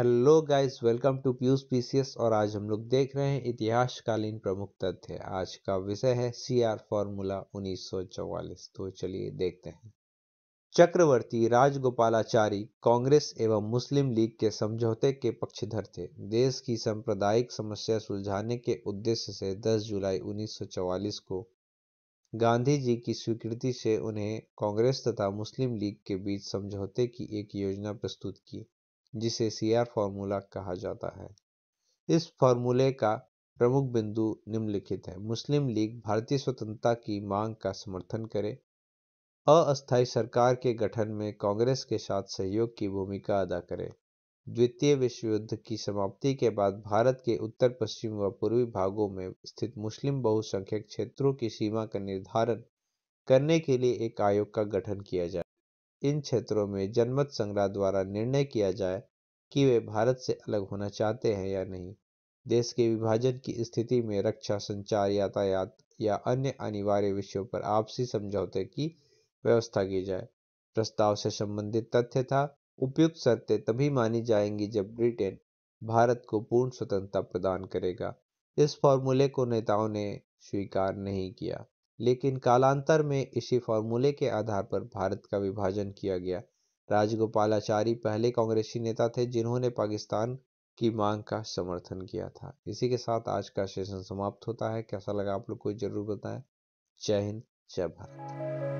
hello guys welcome to Piyush PCS और आज हम लोग देख रहे हैं इतिहासकालीन प्रमुख तथ्य आज का विषय है सीआर फॉर्मूला 1944 तो चलिए देखते हैं चक्रवर्ती राजगोपालाचारी कांग्रेस एवं मुस्लिम लीग के समझौते के पक्षधर थे देश की सांप्रदायिक समस्या सुलझाने के उद्देश्य से 10 जुलाई 1944 को गांधी जी की स्वीकृति से उन्हें कांग्रेस तथा मुस्लिम लीग के बीच समझौते की एक योजना प्रस्तुत की जिसे सीआर फॉर्मूला कहा जाता है इस फॉर्मूले का प्रमुख बिंदु निम्नलिखित है मुस्लिम लीग भारतीय स्वतंत्रता की मांग का समर्थन करे अस्थायी सरकार के गठन में कांग्रेस के साथ सहयोग की भूमिका अदा करे द्वितीय विश्व युद्ध की समाप्ति के बाद भारत के उत्तर पश्चिम व पूर्वी भागों में स्थित मुस्लिम बहुसंख्यक क्षेत्रों की सीमा का निर्धारण करने के लिए एक आयोग का गठन किया जाए इन क्षेत्रों में जनमत संग्रह द्वारा निर्णय किया जाए कि वे भारत से अलग होना चाहते हैं या नहीं देश के विभाजन की स्थिति में रक्षा संचार यातायात या अन्य अनिवार्य विषयों पर आपसी समझौते की व्यवस्था की जाए प्रस्ताव से संबंधित तथ्य था उपयुक्त शर्तें तभी मानी जाएंगी जब ब्रिटेन भारत को पूर्ण स्वतंत्रता प्रदान करेगा इस फॉर्मूले को नेताओं ने स्वीकार नहीं किया लेकिन कालांतर में इसी फॉर्मूले के आधार पर भारत का विभाजन किया गया राजगोपालाचारी पहले कांग्रेसी नेता थे जिन्होंने पाकिस्तान की मांग का समर्थन किया था इसी के साथ आज का सेशन समाप्त होता है कैसा लगा आप लोग को जरूर बताएं जय हिंद जय भारत